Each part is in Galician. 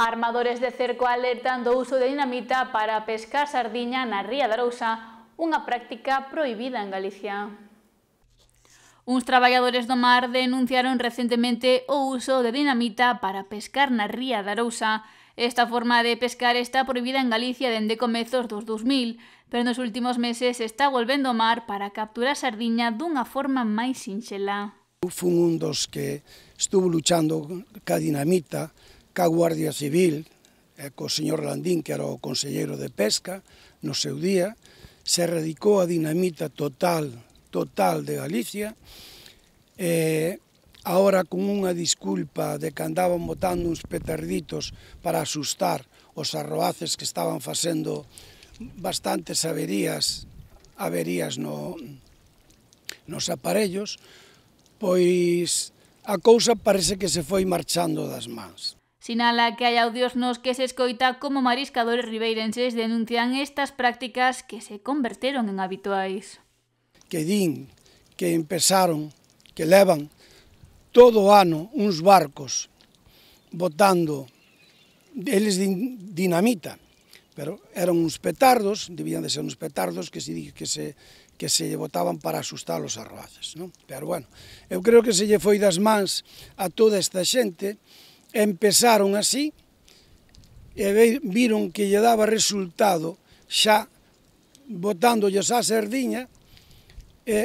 Armadores de cerco alertan do uso de dinamita para pescar sardiña na ría de Arousa, unha práctica prohibida en Galicia. Uns traballadores do mar denunciaron recentemente o uso de dinamita para pescar na ría de Arousa. Esta forma de pescar está prohibida en Galicia dende comezos dos 2000, pero nos últimos meses está volvendo ao mar para capturar sardiña dunha forma máis sinxela. Fun un dos que estuvo luchando ca dinamita ca Guardia Civil e co señor Landín, que era o Conselleiro de Pesca, no seu día, se erradicou a dinamita total, total de Galicia, e ahora con unha disculpa de que andaban botando uns petarditos para asustar os arroaces que estaban facendo bastantes averías averías no, nos aparellos, pois a cousa parece que se foi marchando das mans. Sinala que hai audios nos que se escoita como mariscadores ribeirenses denuncian estas prácticas que se converteron en habituais. Que din que empezaron, que levan todo o ano uns barcos botando, eles din, dinamita, pero eran uns petardos, debían de ser uns petardos que se que se que se lle botaban para asustar os arroaces, non? Pero bueno, eu creo que se lle foi das mans a toda esta xente Empezaron así e viron que lle daba resultado xa botando xa a sardiña e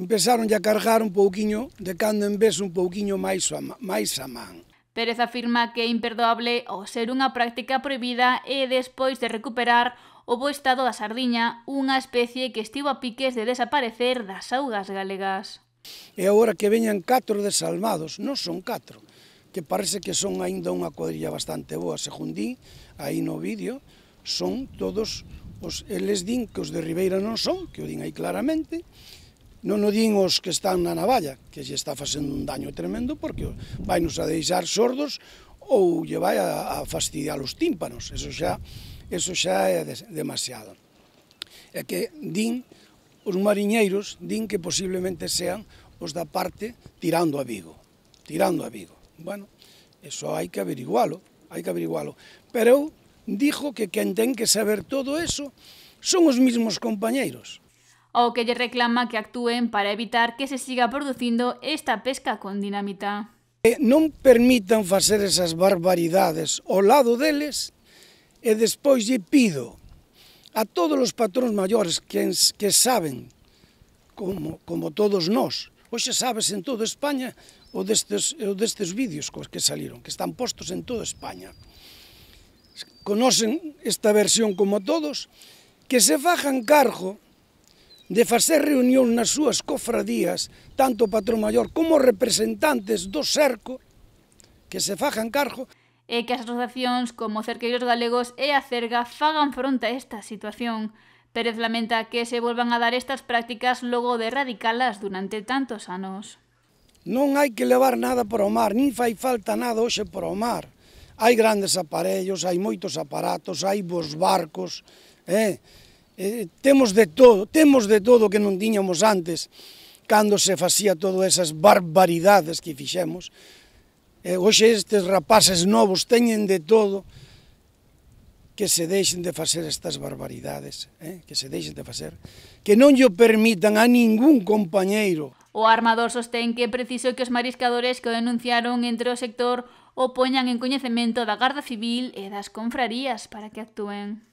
empezaron a cargar un pouquiño de cando en vez un pouquiño máis a, máis a man. Pérez afirma que é imperdoable o ser unha práctica prohibida e despois de recuperar o bo estado da sardiña, unha especie que estivo a piques de desaparecer das augas galegas. E agora que veñan catro desalmados, non son catro, que parece que son aínda unha cuadrilla bastante boa, según di, aí no vídeo, son todos os eles din que os de Ribeira non son, que o din aí claramente, non o din os que están na navalla, que xe está facendo un daño tremendo porque vai nos a deixar sordos ou lle vai a, a fastidiar os tímpanos, eso xa, eso xa é demasiado. É que din, os mariñeiros din que posiblemente sean os da parte tirando a Vigo, tirando a Vigo. Bueno, eso hai que averigualo, hai que averigualo. Pero eu dixo que quen ten que saber todo eso son os mismos compañeiros. O que lle reclama que actúen para evitar que se siga producindo esta pesca con dinamita. E non permitan facer esas barbaridades ao lado deles e despois lle pido a todos os patróns maiores que, que saben, como, como todos nós, Pois xa sabes en toda España o destes, o destes vídeos cos que saliron, que están postos en toda España. Conocen esta versión como todos, que se fajan cargo de facer reunión nas súas cofradías, tanto o patrón maior como representantes do cerco, que se fajan cargo. E que as asociacións como Cerqueiros Galegos e a Cerga fagan fronte a esta situación. Pérez lamenta que se volvan a dar estas prácticas logo de erradicalas durante tantos anos. Non hai que levar nada para o mar, nin fai falta nada hoxe para o mar. Hai grandes aparellos, hai moitos aparatos, hai bons barcos, eh? Eh, temos de todo, temos de todo que non tiñamos antes, cando se facía todas esas barbaridades que fixemos. Eh, hoxe estes rapaces novos teñen de todo, que se deixen de facer estas barbaridades, eh? que se deixen de facer, que non lle permitan a ningún compañeiro. O armador sostén que é preciso que os mariscadores que o denunciaron entre o sector o poñan en coñecemento da Garda Civil e das confrarías para que actúen.